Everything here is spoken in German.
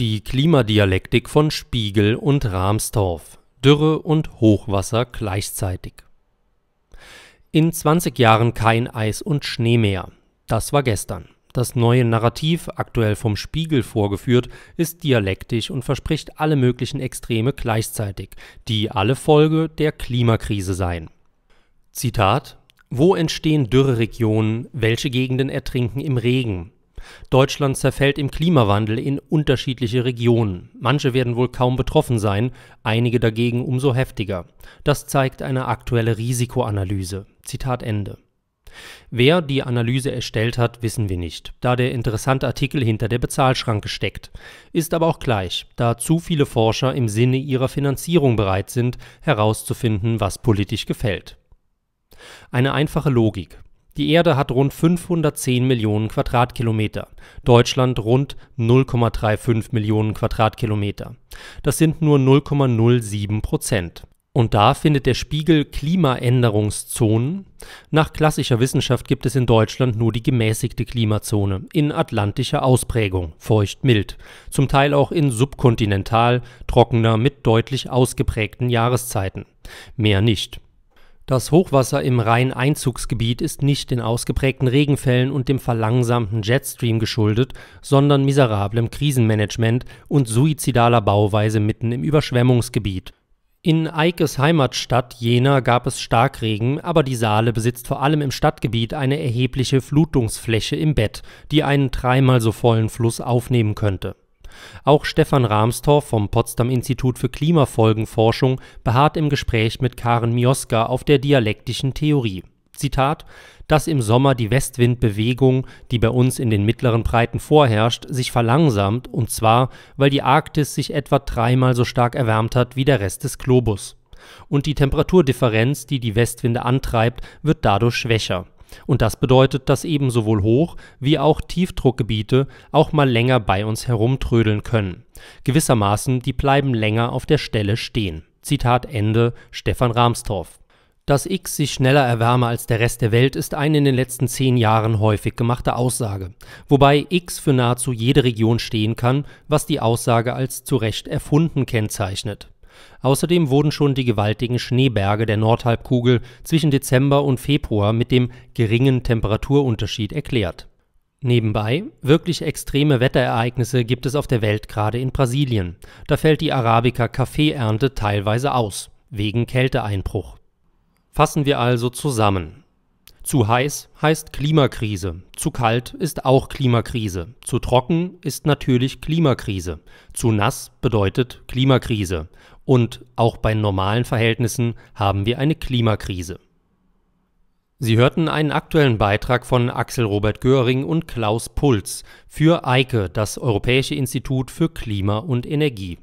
die Klimadialektik von Spiegel und Rahmstorf Dürre und Hochwasser gleichzeitig. In 20 Jahren kein Eis und Schnee mehr. Das war gestern. Das neue Narrativ, aktuell vom Spiegel vorgeführt, ist dialektisch und verspricht alle möglichen Extreme gleichzeitig, die alle Folge der Klimakrise seien. Zitat Wo entstehen Dürreregionen? Welche Gegenden ertrinken im Regen? Deutschland zerfällt im Klimawandel in unterschiedliche Regionen. Manche werden wohl kaum betroffen sein, einige dagegen umso heftiger. Das zeigt eine aktuelle Risikoanalyse. Zitat Ende. Wer die Analyse erstellt hat, wissen wir nicht, da der interessante Artikel hinter der Bezahlschranke steckt. Ist aber auch gleich, da zu viele Forscher im Sinne ihrer Finanzierung bereit sind, herauszufinden, was politisch gefällt. Eine einfache Logik. Die Erde hat rund 510 Millionen Quadratkilometer, Deutschland rund 0,35 Millionen Quadratkilometer. Das sind nur 0,07 Prozent. Und da findet der Spiegel Klimaänderungszonen. Nach klassischer Wissenschaft gibt es in Deutschland nur die gemäßigte Klimazone in atlantischer Ausprägung, feucht-mild, zum Teil auch in subkontinental, trockener mit deutlich ausgeprägten Jahreszeiten. Mehr nicht. Das Hochwasser im Rhein-Einzugsgebiet ist nicht den ausgeprägten Regenfällen und dem verlangsamten Jetstream geschuldet, sondern miserablem Krisenmanagement und suizidaler Bauweise mitten im Überschwemmungsgebiet. In Eikes Heimatstadt Jena gab es Starkregen, aber die Saale besitzt vor allem im Stadtgebiet eine erhebliche Flutungsfläche im Bett, die einen dreimal so vollen Fluss aufnehmen könnte. Auch Stefan Rahmstorf vom Potsdam-Institut für Klimafolgenforschung beharrt im Gespräch mit Karen Mioska auf der dialektischen Theorie. Zitat, dass im Sommer die Westwindbewegung, die bei uns in den mittleren Breiten vorherrscht, sich verlangsamt, und zwar, weil die Arktis sich etwa dreimal so stark erwärmt hat wie der Rest des Globus. Und die Temperaturdifferenz, die die Westwinde antreibt, wird dadurch schwächer. Und das bedeutet, dass eben sowohl Hoch- wie auch Tiefdruckgebiete auch mal länger bei uns herumtrödeln können. Gewissermaßen, die bleiben länger auf der Stelle stehen. Zitat Ende Stefan Rahmstorff. Dass X sich schneller erwärme als der Rest der Welt, ist eine in den letzten zehn Jahren häufig gemachte Aussage, wobei X für nahezu jede Region stehen kann, was die Aussage als zu Recht erfunden kennzeichnet. Außerdem wurden schon die gewaltigen Schneeberge der Nordhalbkugel zwischen Dezember und Februar mit dem geringen Temperaturunterschied erklärt. Nebenbei, wirklich extreme Wetterereignisse gibt es auf der Welt gerade in Brasilien. Da fällt die Arabica-Kaffeeernte teilweise aus, wegen Kälteeinbruch. Fassen wir also zusammen. Zu heiß heißt Klimakrise, zu kalt ist auch Klimakrise, zu trocken ist natürlich Klimakrise, zu nass bedeutet Klimakrise und auch bei normalen Verhältnissen haben wir eine Klimakrise. Sie hörten einen aktuellen Beitrag von Axel Robert Göring und Klaus Pulz für EIKE, das Europäische Institut für Klima und Energie.